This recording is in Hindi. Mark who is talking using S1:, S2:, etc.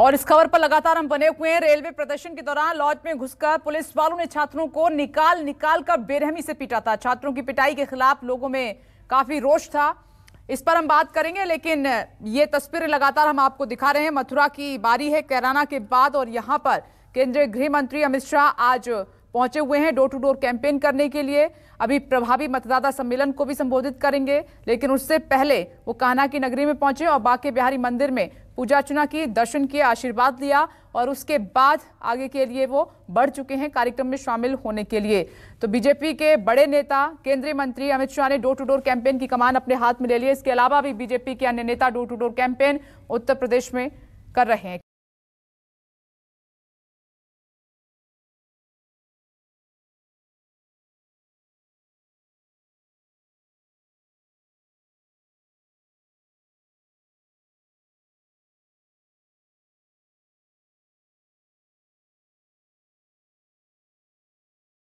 S1: और इस खबर पर लगातार हम बने हुए हैं रेलवे प्रदर्शन के दौरान लॉज में घुसकर पुलिस वालों ने छात्रों को निकाल निकाल कर बेरहमी से पीटा था छात्रों की पिटाई के खिलाफ लोगों में काफी रोष था इस पर हम बात करेंगे लेकिन ये तस्वीरें लगातार हम आपको दिखा रहे हैं मथुरा की बारी है कैराना के बाद और यहाँ पर केंद्रीय गृह मंत्री अमित शाह आज पहुंचे हुए हैं डोर टू डोर कैंपेन करने के लिए अभी प्रभावी मतदाता सम्मेलन को भी संबोधित करेंगे लेकिन उससे पहले वो कान्हा की नगरी में पहुंचे और बाके बिहारी मंदिर में पूजा अर्चना की दर्शन किए आशीर्वाद लिया और उसके बाद आगे के लिए वो बढ़ चुके हैं कार्यक्रम में शामिल होने के लिए तो बीजेपी के बड़े नेता केंद्रीय मंत्री अमित शाह ने डोर टू डोर कैंपेन की कमान अपने हाथ में ले लिया इसके अलावा भी बीजेपी के अन्य नेता door to door campaign Uttar Pradesh में कर रहे
S2: हैं